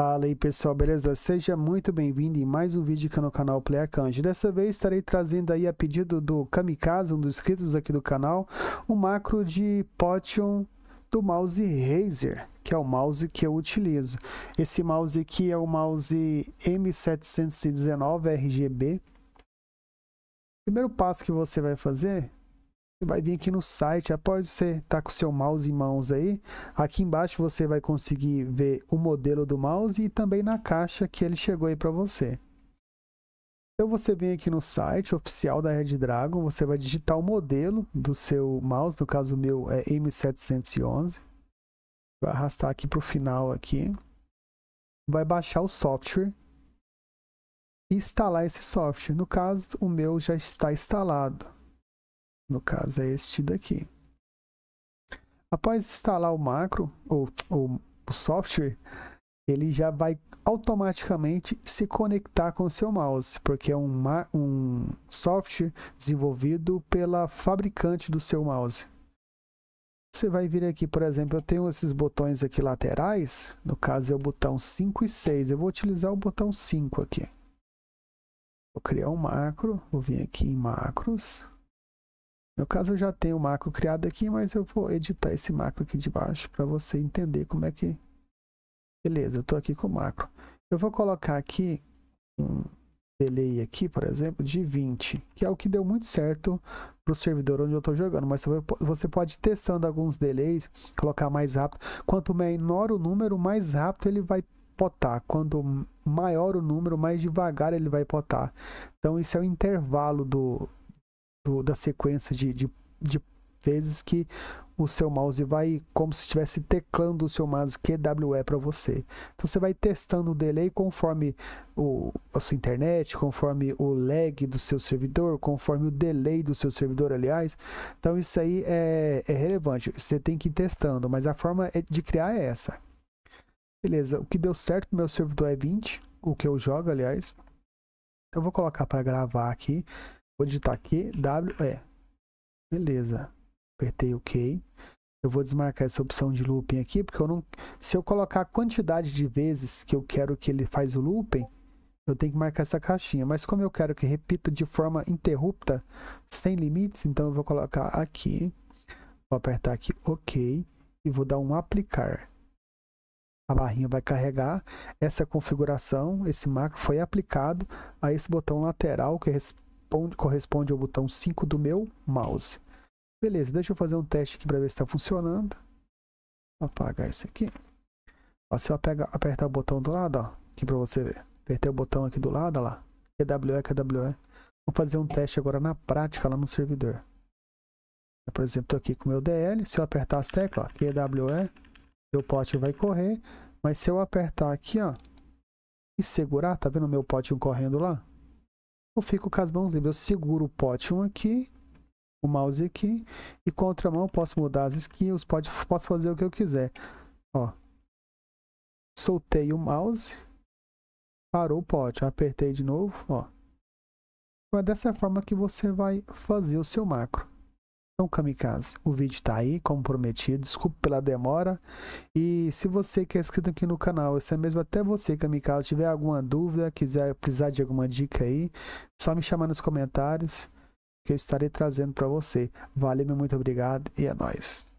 Fala aí pessoal, beleza? Seja muito bem-vindo em mais um vídeo aqui no canal Play Akanji. Dessa vez estarei trazendo aí a pedido do Kamikaze, um dos inscritos aqui do canal, o um macro de Potion do mouse Razer, que é o mouse que eu utilizo. Esse mouse aqui é o mouse M719 RGB. O primeiro passo que você vai fazer vai vir aqui no site, após você estar tá com seu mouse em mãos aí, aqui embaixo você vai conseguir ver o modelo do mouse e também na caixa que ele chegou aí para você. Então você vem aqui no site oficial da Red Dragon, você vai digitar o modelo do seu mouse, no caso o meu é M711. Vai arrastar aqui para o final aqui. Vai baixar o software e instalar esse software. No caso, o meu já está instalado. No caso, é este daqui. Após instalar o macro, ou, ou o software, ele já vai automaticamente se conectar com o seu mouse, porque é um, um software desenvolvido pela fabricante do seu mouse. Você vai vir aqui, por exemplo, eu tenho esses botões aqui laterais, no caso é o botão 5 e 6, eu vou utilizar o botão 5 aqui. Vou criar um macro, vou vir aqui em macros, no caso, eu já tenho o macro criado aqui, mas eu vou editar esse macro aqui de baixo para você entender como é que... Beleza, eu estou aqui com o macro. Eu vou colocar aqui um delay aqui, por exemplo, de 20, que é o que deu muito certo para o servidor onde eu estou jogando, mas você pode ir testando alguns delays, colocar mais rápido. Quanto menor o número, mais rápido ele vai potar. Quanto maior o número, mais devagar ele vai potar. Então, isso é o intervalo do, do, da sequência de, de, de vezes que o seu mouse vai como se estivesse teclando o seu mouse QWE para você. Então você vai testando o delay conforme o, a sua internet, conforme o lag do seu servidor, conforme o delay do seu servidor, aliás. Então isso aí é, é relevante. Você tem que ir testando, mas a forma é de criar é essa. Beleza, o que deu certo no meu servidor é 20, o que eu jogo, aliás. Então eu vou colocar para gravar aqui. Vou digitar aqui, W, é. Beleza. Apertei OK. Eu vou desmarcar essa opção de looping aqui, porque eu não, se eu colocar a quantidade de vezes que eu quero que ele faz o looping, eu tenho que marcar essa caixinha. Mas como eu quero que repita de forma interrupta, sem limites, então eu vou colocar aqui. Vou apertar aqui OK e vou dar um aplicar. A barrinha vai carregar. Essa configuração, esse macro foi aplicado a esse botão lateral que é corresponde ao botão 5 do meu mouse. Beleza, deixa eu fazer um teste aqui para ver se está funcionando. Vou apagar esse aqui. Ó, se eu apega, apertar o botão do lado, ó, aqui para você ver. Apertei o botão aqui do lado, ó lá. QWE, QWE. Vou fazer um teste agora na prática lá no servidor. por exemplo, estou aqui com o meu DL. Se eu apertar as teclas, ó, QWE, meu pote vai correr. Mas se eu apertar aqui, ó, e segurar, tá vendo o meu pote correndo lá? eu fico com as mãos livres. Eu seguro o pote um aqui, o mouse aqui, e com a outra mão eu posso mudar as skills, pode, posso fazer o que eu quiser. Ó, soltei o mouse, parou o pote, apertei de novo, ó. É dessa forma que você vai fazer o seu macro. Então, Kamikaze, o vídeo está aí, como prometido. Desculpe pela demora. E se você que é inscrito aqui no canal, isso é mesmo até você, Kamikaze, tiver alguma dúvida, quiser precisar de alguma dica aí, só me chamar nos comentários que eu estarei trazendo para você. Valeu, meu muito obrigado e é nóis.